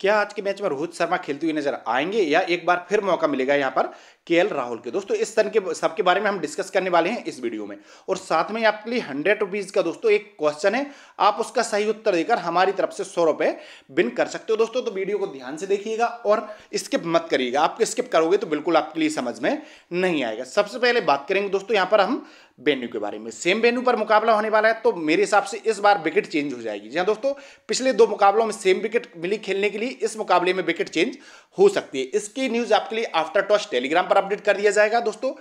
क्या आज के मैच में रोहित शर्मा खेलते हुए नजर आएंगे या एक बार फिर मौका मिलेगा यहाँ पर के राहुल के दोस्तों इस तरह के सबके बारे में हम डिस्कस करने वाले हैं इस वीडियो में और साथ में आपके लिए हंड्रेड रुपीज का दोस्तों एक क्वेश्चन है आप उसका सही उत्तर देकर हमारी तरफ से सौ रुपए बिन कर सकते हो दोस्तों तो वीडियो को ध्यान से देखिएगा और स्किप मत करिएगा आप स्किप करोगे तो बिल्कुल आपके लिए समझ में नहीं आएगा सबसे पहले बात करेंगे दोस्तों यहाँ पर हम वेन्यू के बारे में सेम वेन्यू पर मुकाबला होने वाला है तो मेरे हिसाब से इस बार विकेट चेंज हो जाएगी जी हाँ दोस्तों पिछले दो मुकाबलों में सेम विकेट मिली खेलने के लिए इस मुकाबले में विकेट चेंज हो सकती है इसकी न्यूज आपके लिए आफ्टर टॉस टेलीग्राम पर अपडेट कर दिया जाएगा दोस्तों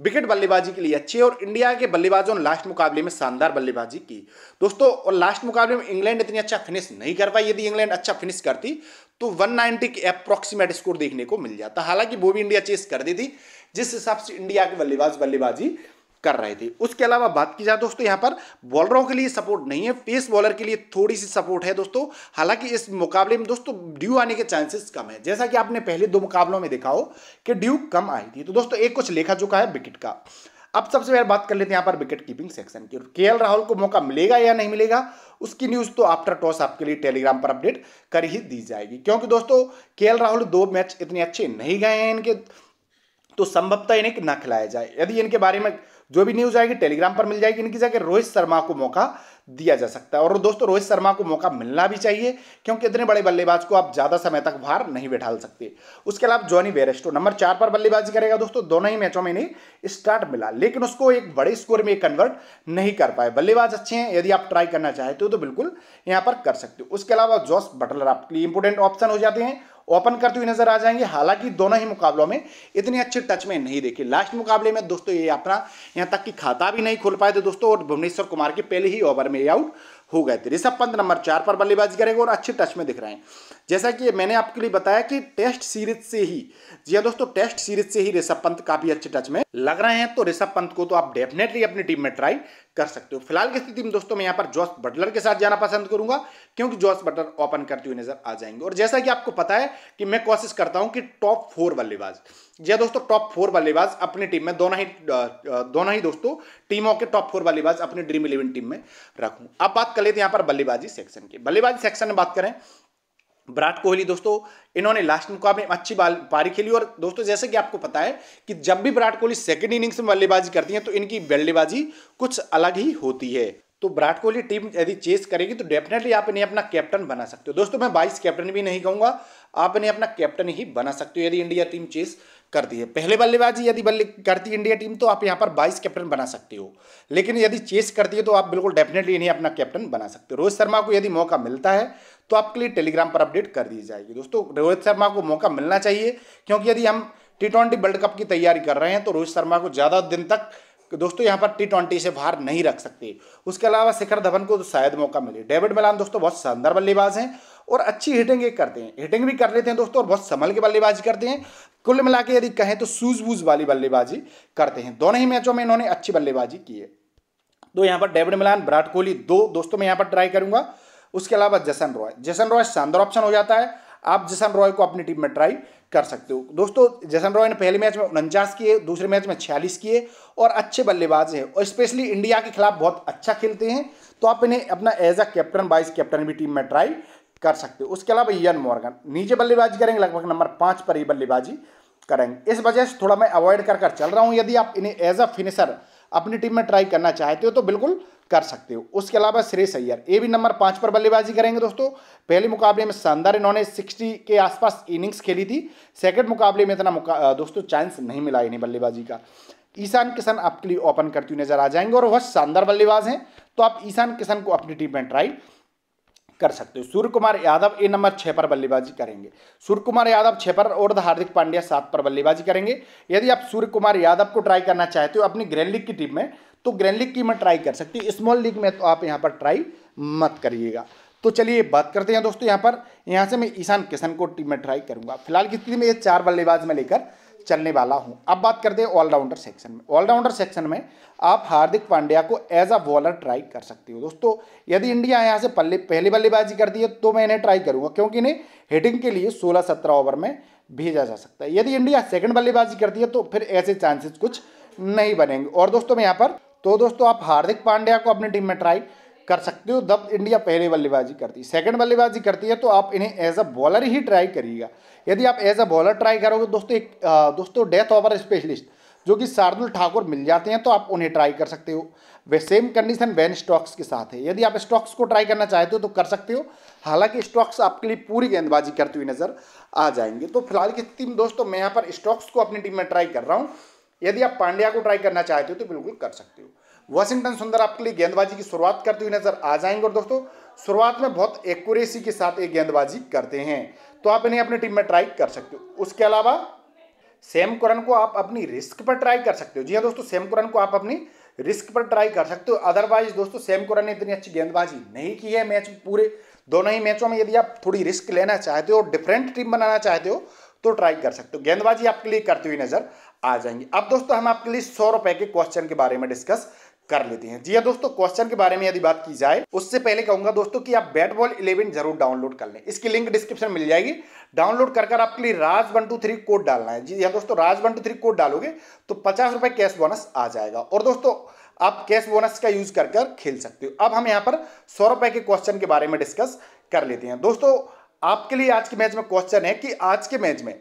विकेट बल्लेबाजी के लिए अच्छी है और इंडिया के बल्लेबाजों ने लास्ट मुकाबले में शानदार बल्लेबाजी की दोस्तों और लास्ट मुकाबले में इंग्लैंड इतनी अच्छा फिनिश नहीं कर पाई यदि इंग्लैंड अच्छा फिनिश करती तो 190 के अप्रॉक्सीमेट स्कोर देखने को मिल जाता हालांकि वो भी इंडिया चेस कर दी थी जिस हिसाब से इंडिया के बल्लेबाज बल्लेबाजी कर रहे थे उसके अलावा बात की जाए दोस्तों यहाँ पर बॉलरों के लिए सपोर्ट नहीं है पेस बॉलर के लिए थोड़ी सी सपोर्ट है दोस्तों हालांकि इस मुकाबले में दोस्तों ड्यू आने के चांसेस कम है जैसा कि आपने पहले दो मुकाबलों में देखा हो कि ड्यू कम आई थी तो दोस्तों एक कुछ लेखा चुका है विकेट का अब सबसे पहले बात कर लेते हैं यहाँ पर विकेट कीपिंग सेक्शन की के एल राहुल को मौका मिलेगा या नहीं मिलेगा उसकी न्यूज़ तो आफ्टर टॉस आपके लिए टेलीग्राम पर अपडेट कर ही दी जाएगी क्योंकि दोस्तों के राहुल दो मैच इतने अच्छे नहीं गए हैं इनके तो संभवतः इन्हें ना खिलाया जाए यदि इनके बारे में जो भी न्यूज आएगी टेलीग्राम पर मिल जाएगी इनकी जगह रोहित शर्मा को मौका दिया जा सकता है और दोस्तों रोहित शर्मा को मौका मिलना भी चाहिए क्योंकि इतने बड़े बल्लेबाज को आप ज्यादा समय तक बाहर नहीं बैठा सकते उसके अलावा जॉनी बेरेस्टो नंबर चार पर बल्लेबाजी करेगा दोस्तों दोनों ही मैचों में इन्हें स्टार्ट मिला लेकिन उसको एक बड़े स्कोर में कन्वर्ट नहीं कर पाए बल्लेबाज अच्छे हैं यदि आप ट्राई करना चाहते हो तो बिल्कुल यहां पर कर सकते हो उसके अलावा जॉस बटलर आपके लिए इंपोर्टेंट ऑप्शन हो जाते हैं ओपन करते हुए नजर आ जाएंगे हालांकि दोनों ही मुकाबलों में इतने अच्छे टच में नहीं देखे लास्ट मुकाबले में दोस्तों ये अपना यहाँ तक कि खाता भी नहीं खोल पाए थे दोस्तों और भुवनेश्वर कुमार के पहले ही ओवर में आउट हो गए थे ऋषभ पंत नंबर चार पर बल्लेबाजी करेंगे और अच्छे टच में दिख रहे हैं जैसा कि मैंने आपके लिए बताया कि टेस्ट सीरीज से ही जी हाँ दोस्तों टेस्ट सीरीज से ही ऋषभ पंत काफी अच्छे टच में लग रहे हैं तो ऋषभ पंत को तो आप डेफिनेटली अपनी टीम में ट्राई कर सकते हो फिलहाल की स्थिति में दोस्तों मैं यहाँ पर जॉस बटलर के साथ जाना पसंद करूंगा क्योंकि जॉस बटलर ओपन करते हुए नजर आ जाएंगे और जैसा कि आपको पता है कि मैं कोशिश करता हूं कि टॉप फोर बल्लेबाज या दोस्तों टॉप फोर बल्लेबाज अपनी टीम में दोनों ही दोनों ही दोस्तों टीमों के टॉप फोर बल्लेबाज अपनी ड्रीम इलेवन टीम में रखूं अब बात कर लेते हैं यहां पर बल्लेबाजी सेक्शन की बल्लेबाजी सेक्शन में बात करें विराट कोहली दोस्तों इन्होंने लास्ट मुकाबले में अच्छी पारी खेली और दोस्तों जैसे कि आपको पता है कि जब भी विराट कोहली सेकेंड इनिंग्स में बल्लेबाजी करती हैं तो इनकी बल्लेबाजी कुछ अलग ही होती है तो विराट कोहली टीम यदि चेस करेगी तो डेफिनेटली आप इन्हें अपना कैप्टन बना सकते हो दोस्तों मैं बाइस कैप्टन भी नहीं कहूँगा आप इन्हें अपना कैप्टन ही बना सकते हो यदि इंडिया टीम चेस करती है पहले बल्लेबाजी यदि बल्ले करती है इंडिया टीम तो आप यहाँ पर बाईस कैप्टन बना सकते हो लेकिन यदि चेस करती है तो आप बिल्कुल डेफिनेटली इन्हें अपना कैप्टन बना सकते हो रोहित शर्मा को यदि मौका मिलता है तो आपके लिए टेलीग्राम पर अपडेट कर दी जाएगी दोस्तों रोहित शर्मा को मौका मिलना चाहिए क्योंकि यदि हम टी ट्वेंटी वर्ल्ड कप की तैयारी कर रहे हैं तो रोहित शर्मा को ज़्यादा दिन तक दोस्तों यहाँ पर टी ट्वेंटी से बाहर नहीं रख सकते उसके अलावा शिखर धवन को तो शायद मौका मिले डेविड मिलान दोस्तों बहुत शानदार बल्लेबाज हैं और अच्छी हिटिंग एक करते हैं हिटिंग भी कर लेते हैं दोस्तों और बहुत संभल के बल्लेबाजी करते हैं कुल मिला के यदि कहें तो सूझबूझ वाली बल्लेबाजी करते हैं दोनों ही मैचों में इन्होंने अच्छी बल्लेबाजी की है तो यहाँ पर डेविड मिलान विराट कोहली दो दोस्तों में यहाँ पर ट्राई करूंगा उसके अलावा जसन रॉय जसन रॉय शानदार ऑप्शन हो जाता है आप जसन रॉय को अपनी टीम में ट्राई कर सकते हो दोस्तों जसन रॉय ने पहले मैच में उनचास किए दूसरे मैच में छियालीस किए और अच्छे बल्लेबाज हैं और स्पेशली इंडिया के खिलाफ बहुत अच्छा खेलते हैं तो आप इन्हें अपना as a captain vice captain भी टीम में ट्राई कर सकते हो उसके अलावा यन मॉर्गन नीचे बल्लेबाजी करेंगे लगभग नंबर पाँच पर ही बल्लेबाजी करेंगे इस वजह से थोड़ा मैं अवॉइड कर कर चल रहा हूँ यदि आप इन्हें एज अ फिनिशर अपनी टीम में ट्राई करना चाहते हो तो बिल्कुल कर सकते हो उसके अलावा श्रेयस अय्यर ये भी नंबर पाँच पर बल्लेबाजी करेंगे दोस्तों पहले मुकाबले में शानदार इन्होंने सिक्सटी के आसपास इनिंग्स खेली थी सेकंड मुकाबले में इतना मुका, दोस्तों चांस नहीं मिला इन्हें बल्लेबाजी का ईशान किशन आपके लिए ओपन करती हुई नजर आ जाएंगे और वह शानदार बल्लेबाज हैं तो आप ईशान किशन को अपनी टीम में ट्राई कर सकते हो सूर्य कुमार यादव ए नंबर छः पर बल्लेबाजी करेंगे सूर्य कुमार यादव छः पर और हार्दिक पांड्या सात पर बल्लेबाजी करेंगे यदि आप सूर्य कुमार यादव को ट्राई करना चाहते हो अपनी ग्रैंड लीग की टीम में तो ग्रैंड लीग की मैं ट्राई कर सकती हूँ स्मॉल लीग में तो आप यहाँ पर ट्राई मत करिएगा तो चलिए बात करते हैं दोस्तों यहाँ पर यहाँ से मैं ईशान किशन को टीम में ट्राई करूँगा फिलहाल की स्थिति में ये चार बल्लेबाज में लेकर चलने वाला हूँ अब बात करते हैं ऑलराउंडर सेक्शन में ऑलराउंडर सेक्शन में आप हार्दिक पांड्या को एज अ बॉलर ट्राई कर सकते हो दोस्तों यदि इंडिया यहाँ से पल्ले पहली बल्लेबाजी करती है तो मैं इन्हें ट्राई करूँगा क्योंकि इन्हें हिटिंग के लिए सोलह सत्रह ओवर में भेजा जा सकता है यदि इंडिया सेकंड बल्लेबाजी करती है तो फिर ऐसे चांसेस कुछ नहीं बनेंगे और दोस्तों मैं यहाँ पर तो दोस्तों आप हार्दिक पांड्या को अपनी टीम में ट्राई कर सकते हो जब इंडिया पहले बल्लेबाजी करती है सेकंड बल्लेबाजी करती है तो आप इन्हें एज अ बॉलर ही ट्राई करिएगा यदि आप एज अ बॉलर ट्राई करोगे दोस्तों एक दोस्तों डेथ ओवर स्पेशलिस्ट जो कि शार्दुल ठाकुर मिल जाते हैं तो आप उन्हें ट्राई कर सकते हो वे सेम कंडीशन बैन स्टॉक्स के साथ है यदि आप स्टॉक्स को ट्राई करना चाहते हो तो कर सकते हो हालांकि स्टॉक्स आपके लिए पूरी गेंदबाजी करती हुई नजर आ जाएंगे तो फिलहाल की टीम दोस्तों मैं यहाँ पर स्टॉक्स को अपनी टीम में ट्राई कर रहा हूँ यदि आप पांड्या को ट्राई करना चाहते हो तो बिल्कुल कर सकते हो वॉशिंगटन सुंदर आपके लिए गेंदबाजी की शुरुआत करते हुए नजर आ जाएंगे और दोस्तों शुरुआत में बहुत एक्यूरेसी के साथ ये गेंदबाजी करते हैं तो आप इन्हें अपनी टीम में ट्राई कर सकते हो उसके अलावा सेम कुरन को आप अपनी रिस्क पर ट्राई कर सकते हो जी हाँ दोस्तों सेम कुरन को आप अपनी रिस्क पर ट्राई कर सकते हो अदरवाइज दोस्तों सेम कुरन ने इतनी अच्छी गेंदबाजी नहीं की है मैच पूरे दोनों ही मैचों में यदि आप थोड़ी रिस्क लेना चाहते हो डिफरेंट टीम बनाना चाहते हो तो ट्राई कर सकते हो गेंदबाजी आपके लिए करती हुई नजर आ जाएंगे अब दोस्तों हम आपके लिए सौ रुपए के क्वेश्चन के बारे में डिस्कस कर लेते हैं जी हाँ दोस्तों क्वेश्चन के बारे में यदि बात की जाए उससे पहले कहूंगा दोस्तों कि आप बैट बॉल इलेवन जरूर डाउनलोड कर लें इसकी लिंक डिस्क्रिप्शन मिल जाएगी डाउनलोड कर कर आपके लिए Raj one two three code डालना है जी हाँ दोस्तों Raj one two three code डालोगे तो पचास रुपए कैश बोनस आ जाएगा और दोस्तों आप कैश बोनस का यूज कर कर खेल सकते हो अब हम यहाँ पर सौ रुपए के क्वेश्चन के बारे में डिस्कस कर लेते हैं दोस्तों आपके लिए आज के मैच में क्वेश्चन है कि आज के मैच में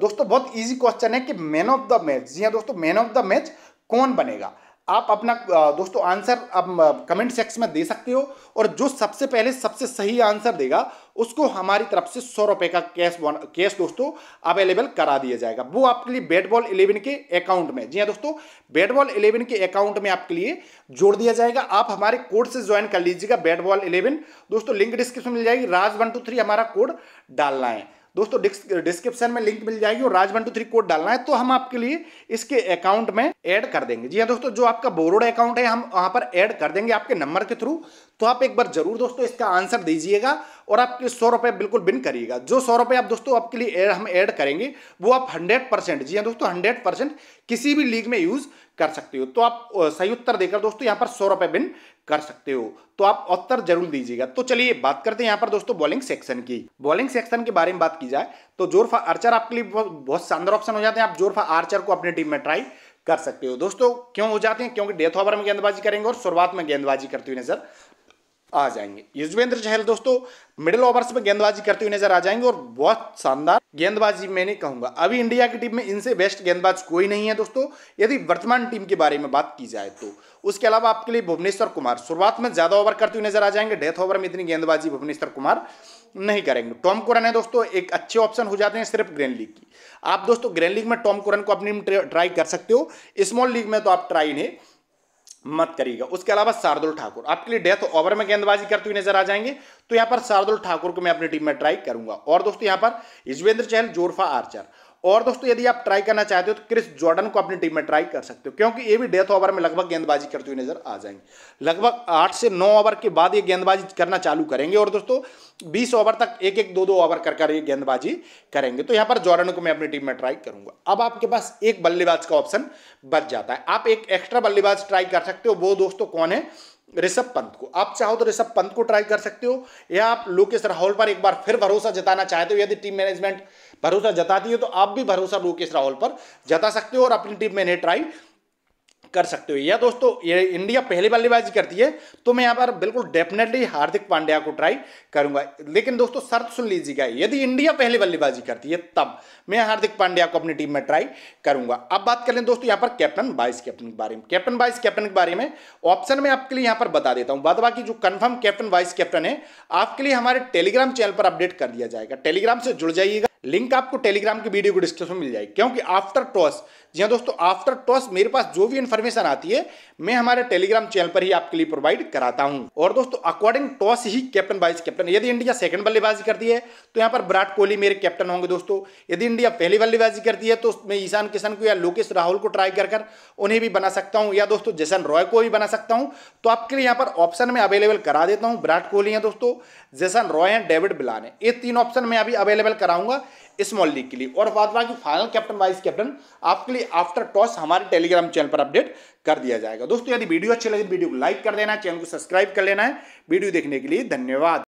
दोस्तों बहुत इजी क्वेश्चन है कि मैन ऑफ द मैच जी हाँ दोस्तों मैन ऑफ द मैच कौन बनेगा आप अपना दोस्तों आंसर आप कमेंट सेक्शन में दे सकते हो और जो सबसे पहले सबसे सही आंसर देगा उसको हमारी तरफ से सौ रुपए का कैश कैश दोस्तों अवेलेबल करा दिया जाएगा वो आपके लिए बैट बॉल इलेवन के अकाउंट में जी हाँ दोस्तों बैट बॉल इलेवन के अकाउंट में आपके लिए जोड़ दिया जाएगा आप हमारे कोड से ज्वाइन कर लीजिएगा बैट बॉल इलेवन दोस्तों लिंक डिस्क्रिप्शन मिल जाएगी राज वन टू थ्री हमारा कोड डालना है दोस्तों डिस्क्रिप्शन में लिंक मिल जाएगी और Raj one two three code डालना है तो हम आपके लिए इसके अकाउंट में ऐड कर देंगे जी हाँ दोस्तों जो आपका बोरोड अकाउंट है हम वहाँ पर ऐड कर देंगे आपके नंबर के थ्रू तो आप एक बार जरूर दोस्तों इसका आंसर दीजिएगा और आपके सौ रुपये बिल्कुल बिन करिएगा जो सौ रुपये आप दोस्तों आपके लिए एड हम ऐड करेंगे वो आप हंड्रेड परसेंट जी हाँ दोस्तों हंड्रेड परसेंट किसी भी लीग में यूज़ कर सकते हो तो आप सही उत्तर देकर दोस्तों यहाँ पर सौ रुपये बिन कर सकते हो तो आप उत्तर जरूर दीजिएगा तो चलिए बात करते हैं यहाँ पर दोस्तों बॉलिंग सेक्शन की बॉलिंग सेक्शन के बारे में बात की जाए तो जोरफा आर्चर आपके लिए बहुत शानदार ऑप्शन हो जाते हैं आप जोरफा आर्चर को अपनी टीम में ट्राई कर सकते हो दोस्तों क्यों हो जाते हैं क्योंकि डेथ ओवर में गेंदबाजी करेंगे और शुरुआत में गेंदबाजी करते हुए नजर आ जाएंगे युजवेंद्र चहल दोस्तों मिडिल ओवर्स में गेंदबाजी करते हुए नजर आ जाएंगे और बहुत शानदार गेंदबाजी मैं नहीं कहूंगा अभी इंडिया की टीम में इनसे बेस्ट गेंदबाज कोई नहीं है दोस्तों यदि वर्तमान टीम के बारे में बात की जाए तो उसके अलावा आपके लिए भुवनेश्वर कुमार शुरुआत में ज्यादा ओवर करते हुए नजर आ जाएंगे डेथ ओवर में इतनी गेंदबाजी भुवनेश्वर कुमार नहीं करेंगे टॉम कुरन है दोस्तों एक अच्छे ऑप्शन हो जाते हैं सिर्फ ग्रैंड लीग की आप दोस्तों ग्रैंड लीग में टॉम कुरन को अपनी ट्राई कर सकते हो स्मॉल लीग में तो आप ट्राई नहीं मत करिएगा उसके अलावा शार्दुल ठाकुर आपके लिए डेथ ओवर में गेंदबाजी करते हुए नजर आ जाएंगे तो यहां पर शार्दुल ठाकुर को मैं अपनी टीम में ट्राई करूंगा और दोस्तों यहां पर युजवेंद्र चहल जोरफा आर्चर और दोस्तों यदि आप ट्राई करना चाहते हो तो क्रिस जॉर्डन को अपनी टीम में ट्राई कर सकते हो क्योंकि ये भी डेथ ओवर में लगभग गेंदबाजी करते हुए नजर आ जाएंगे लगभग आठ से नौ ओवर के बाद ये गेंदबाजी करना चालू करेंगे और दोस्तों बीस ओवर तक एक एक दो दो ओवर कर कर ये गेंदबाजी करेंगे तो यहाँ पर जॉर्डन को मैं अपनी टीम में ट्राई करूंगा अब आपके पास एक बल्लेबाज का ऑप्शन बच जाता है आप एक एक्स्ट्रा बल्लेबाज ट्राई कर सकते हो वो दोस्तों कौन है ऋषभ पंत को आप चाहो तो ऋषभ पंत को ट्राई कर सकते हो या आप लोकेश राहुल पर एक बार फिर भरोसा जताना चाहते हो यदि टीम मैनेजमेंट भरोसा जताती है तो आप भी भरोसा लोकेश राहुल पर जता सकते हो और अपनी टीम में इन्हें ट्राई कर सकते हो या दोस्तों ये इंडिया पहली बल्लेबाजी करती है तो मैं यहाँ पर बिल्कुल डेफिनेटली हार्दिक पांड्या को ट्राई करूंगा लेकिन दोस्तों शर्त सुन लीजिएगा यदि इंडिया पहले बल्लेबाजी करती है तब मैं हार्दिक पांड्या को अपनी टीम में ट्राई करूंगा अब बात कर लें दोस्तों यहाँ पर कैप्टन वाइस कैप्टन के बारे में कैप्टन वाइस कैप्टन के बारे में ऑप्शन में आपके लिए यहाँ पर बता देता हूँ बाद बाकी जो कन्फर्म कैप्टन वाइस कैप्टन है आपके लिए हमारे टेलीग्राम चैनल पर अपडेट कर दिया जाएगा टेलीग्राम से जुड़ जाइएगा लिंक आपको टेलीग्राम की वीडियो को डिस्क्रिप्शन मिल जाएगी क्योंकि आफ्टर टॉस जी हाँ दोस्तों आफ्टर टॉस मेरे पास जो भी इन्फॉर्मेशन आती है मैं हमारे टेलीग्राम चैनल पर ही आपके लिए प्रोवाइड कराता हूं और दोस्तों अकॉर्डिंग टॉस ही कैप्टन वाइस कैप्टन यदि इंडिया सेकंड बल्लेबाजी करती है तो यहाँ पर विराट कोहली मेरे कैप्टन होंगे दोस्तों यदि इंडिया पहली बल्लेबाजी करती है तो मैं ईशान किशन को या लोकेश राहुल को ट्राई कर कर उन्हें भी बना सकता हूँ या दोस्तों जैसन रॉय को भी बना सकता हूँ तो आपके लिए यहाँ पर ऑप्शन में अवेलेबल करा देता हूँ विराट कोहली है दोस्तों जैसन रॉय है डेविड बिलान है ये तीन ऑप्शन मैं अभी अवेलेबल कराऊंगा स्मॉल लीग के लिए और बात बाकी फाइनल कैप्टन वाइस कैप्टन आपके लिए आफ्टर टॉस हमारे टेलीग्राम चैनल पर अपडेट कर दिया जाएगा दोस्तों यदि वीडियो अच्छी लगे वीडियो तो को लाइक कर देना चैनल को सब्सक्राइब कर लेना है वीडियो देखने के लिए धन्यवाद